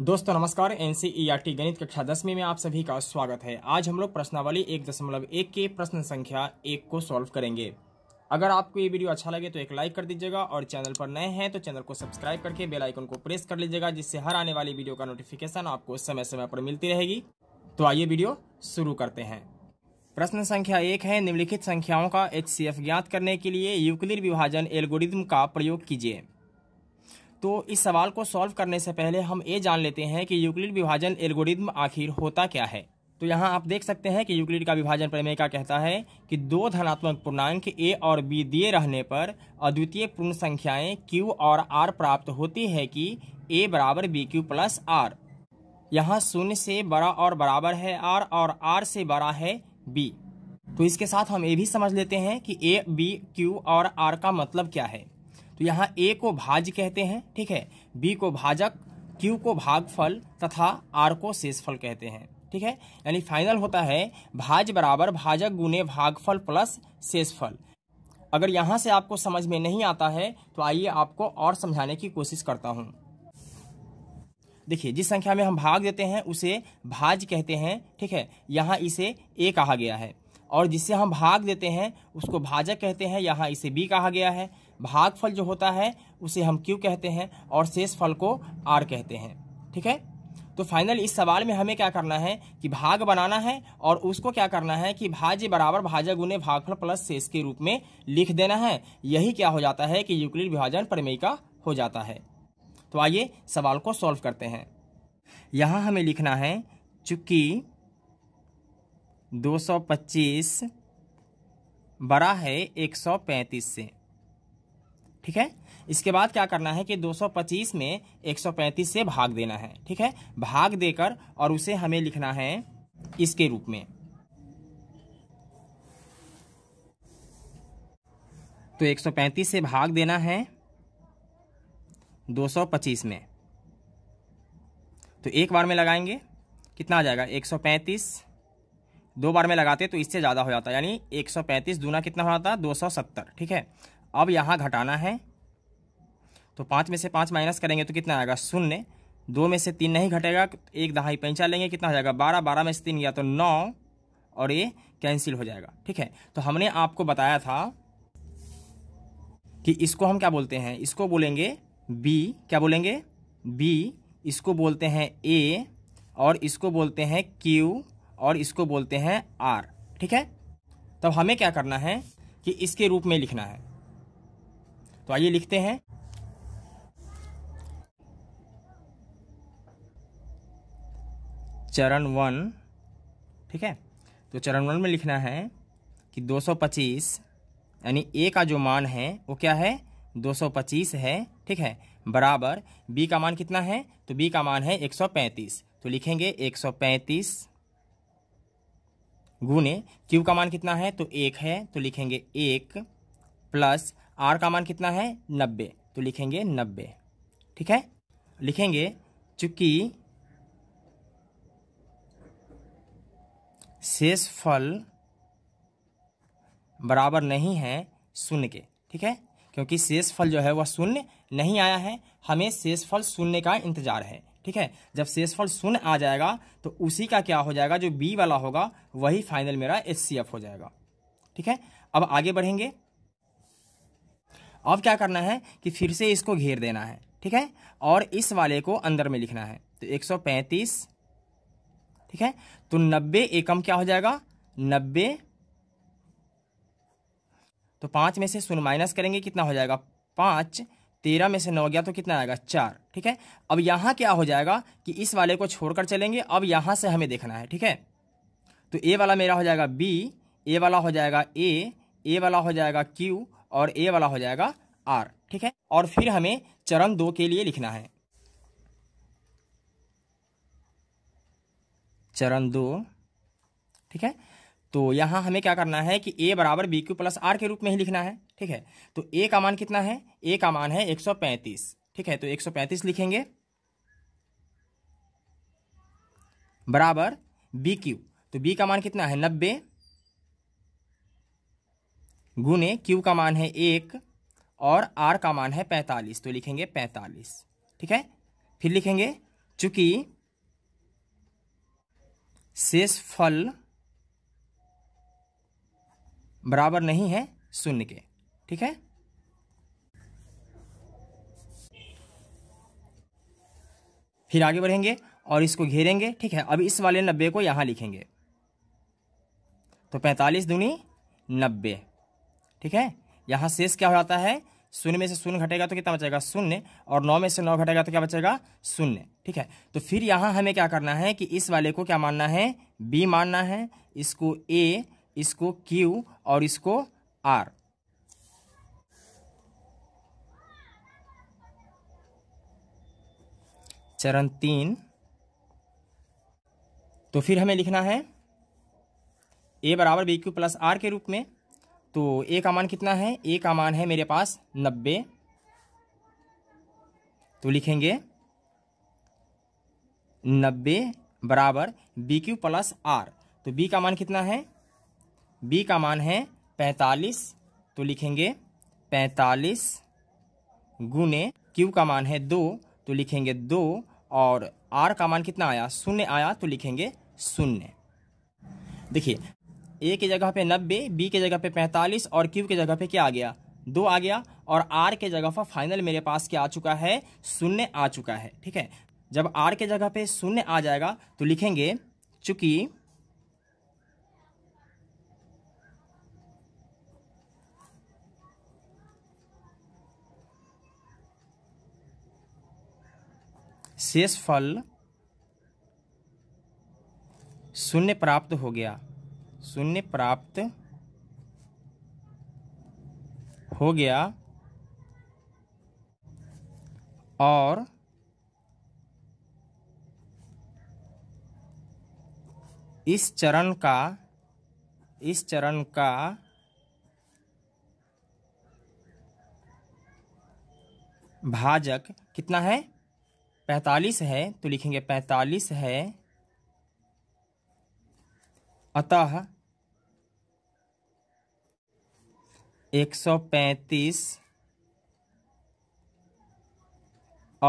दोस्तों नमस्कार एनसीईआरटी गणित कक्षा दसवीं में आप सभी का स्वागत है आज हम लोग प्रश्नावली एक दशमलव एक के प्रश्न संख्या एक को सॉल्व करेंगे अगर आपको ये वीडियो अच्छा लगे तो एक लाइक कर दीजिएगा और चैनल पर नए हैं तो चैनल को सब्सक्राइब करके बेल आइकन को प्रेस कर लीजिएगा जिससे हर आने वाली वीडियो का नोटिफिकेशन आपको समय समय पर मिलती रहेगी तो आइए वीडियो शुरू करते हैं प्रश्न संख्या एक है निम्नलिखित संख्याओं का एच ज्ञात करने के लिए यूक्लिड विभाजन एल्गोरिदम का प्रयोग कीजिए तो इस सवाल को सॉल्व करने से पहले हम ये जान लेते हैं कि यूक्लिड विभाजन एल्गोरिज्म आखिर होता क्या है तो यहाँ आप देख सकते हैं कि यूक्लिड का विभाजन प्रमेय का कहता है कि दो धनात्मक पूर्णांक ए और बी दिए रहने पर अद्वितीय पूर्ण संख्याएं क्यू और आर प्राप्त होती है कि ए बराबर बी क्यू प्लस आर यहाँ शून्य से बड़ा और बराबर है आर और आर से बड़ा है बी तो इसके साथ हम ये भी समझ लेते हैं कि ए बी क्यू और आर का मतलब क्या है तो यहाँ ए को भाज कहते हैं ठीक है बी को भाजक क्यू को भागफल तथा आर को शेषफल कहते हैं ठीक है यानी फाइनल होता है भाज बराबर भाजक गुने भागफल प्लस शेषफल अगर यहाँ से आपको समझ में नहीं आता है तो आइए आपको और समझाने की कोशिश करता हूँ देखिए जिस संख्या में हम भाग देते हैं उसे भाज कहते हैं ठीक है यहाँ इसे ए कहा गया है और जिससे हम भाग देते हैं उसको भाजक कहते हैं यहाँ इसे बी कहा गया है भागफल जो होता है उसे हम क्यू कहते हैं और शेष फल को आर कहते हैं ठीक है तो फाइनल इस सवाल में हमें क्या करना है कि भाग बनाना है और उसको क्या करना है कि भाज्य बराबर भाजा गुने भागफल प्लस शेष के रूप में लिख देना है यही क्या हो जाता है कि यूक्लिड विभाजन प्रमेय का हो जाता है तो आइए सवाल को सॉल्व करते हैं यहाँ हमें लिखना है सौ 225 बड़ा है 135 से ठीक है इसके बाद क्या करना है कि 225 में 135 से भाग देना है ठीक है भाग देकर और उसे हमें लिखना है इसके रूप में तो 135 से भाग देना है 225 में तो एक बार में लगाएंगे कितना आ जाएगा 135 दो बार में लगाते तो इससे ज़्यादा हो जाता यानी 135 दूना कितना हो जाता 270 ठीक है अब यहाँ घटाना है तो पाँच में से पाँच माइनस करेंगे तो कितना आएगा शून्य दो में से तीन नहीं घटेगा एक दहाई पैंचा लेंगे कितना हो जाएगा बारह बारह में से तीन गया तो नौ और ये कैंसिल हो जाएगा ठीक है तो हमने आपको बताया था कि इसको हम क्या बोलते हैं इसको बोलेंगे बी क्या बोलेंगे बी इसको बोलते हैं ए और इसको बोलते हैं क्यू और इसको बोलते हैं आर ठीक है तब हमें क्या करना है कि इसके रूप में लिखना है तो आइए लिखते हैं चरण वन ठीक है तो चरण वन में लिखना है कि 225 यानी ए का जो मान है वो क्या है 225 है ठीक है बराबर बी का मान कितना है तो बी का मान है 135 तो लिखेंगे 135 गुने क्यू का मान कितना है तो एक है तो लिखेंगे एक प्लस आर का मान कितना है नब्बे तो लिखेंगे नब्बे ठीक है लिखेंगे चूंकि शेष फल बराबर नहीं है शून्य के ठीक है क्योंकि शेष फल जो है वह शून्य नहीं आया है हमें शेष फल शून्य का इंतजार है ठीक है जब शेष फल शून्य आ जाएगा तो उसी का क्या हो जाएगा जो बी वाला होगा वही फाइनल मेरा एच हो जाएगा ठीक है अब आगे बढ़ेंगे अब क्या करना है कि फिर से इसको घेर देना है ठीक है और इस वाले को अंदर में लिखना है तो 135 ठीक है तो 90 एकम क्या हो जाएगा 90 तो पाँच में से शून्य माइनस करेंगे कितना हो जाएगा पाँच तेरह में से नौ गया तो कितना आएगा चार ठीक है अब यहाँ क्या हो जाएगा कि इस वाले को छोड़कर चलेंगे अब यहाँ से हमें देखना है ठीक है तो ए वाला मेरा हो जाएगा बी ए वाला हो जाएगा ए ए वाला हो जाएगा क्यू और ए वाला हो जाएगा आर ठीक है और फिर हमें चरण दो के लिए लिखना है चरण दो ठीक है तो यहां हमें क्या करना है कि ए बराबर बी क्यू प्लस आर के रूप में ही लिखना है ठीक है तो ए का मान कितना है ए का मान है 135 ठीक है तो 135 लिखेंगे बराबर बी क्यू तो बी का मान कितना है नब्बे गुने क्यू का मान है एक और आर का मान है पैंतालीस तो लिखेंगे पैंतालीस ठीक है फिर लिखेंगे चूंकि शेष फल बराबर नहीं है शून्य के ठीक है फिर आगे बढ़ेंगे और इसको घेरेंगे ठीक है अब इस वाले नब्बे को यहां लिखेंगे तो पैंतालीस दूनी नब्बे ठीक है यहाँ शेष क्या हो जाता है शून्य में से शून्य घटेगा तो कितना बचेगा शून्य और नौ में से नौ घटेगा तो क्या बचेगा शून्य ठीक है तो फिर यहाँ हमें क्या करना है कि इस वाले को क्या मानना है बी मानना है इसको ए इसको क्यू और इसको आर चरण तीन तो फिर हमें लिखना है ए बराबर बी क्यू प्लस आर के रूप में तो ए का मान कितना है ए का मान है मेरे पास नब्बे तो लिखेंगे नब्बे बराबर बी क्यू प्लस आर तो बी का मान कितना है बी का मान है पैंतालीस तो लिखेंगे पैंतालीस गुने क्यू का मान है दो तो लिखेंगे दो और आर का मान कितना आया शून्य आया तो लिखेंगे शून्य देखिए ए के जगह पे नब्बे बी के जगह पे पैंतालीस और क्यू के जगह पे क्या आ गया दो आ गया और आर के जगह पर फाइनल मेरे पास क्या आ चुका है शून्य आ चुका है ठीक है जब आर के जगह पे शून्य आ जाएगा तो लिखेंगे चूंकि शेष फल शून्य प्राप्त हो गया शून्य प्राप्त हो गया और इस चरण का इस चरण का भाजक कितना है पैंतालीस है तो लिखेंगे पैंतालीस है अतः एक सौ पैंतीस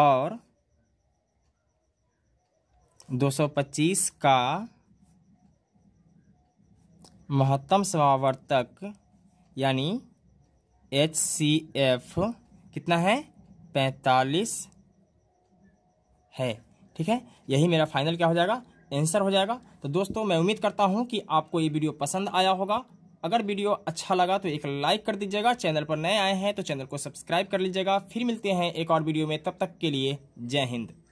और दो सौ पच्चीस का महत्तम समावर्तक यानी एच सी एफ कितना है पैंतालीस है ठीक है यही मेरा फाइनल क्या हो जाएगा आंसर हो जाएगा तो दोस्तों मैं उम्मीद करता हूं कि आपको ये वीडियो पसंद आया होगा अगर वीडियो अच्छा लगा तो एक लाइक कर दीजिएगा चैनल पर नए आए हैं तो चैनल को सब्सक्राइब कर लीजिएगा फिर मिलते हैं एक और वीडियो में तब तक के लिए जय हिंद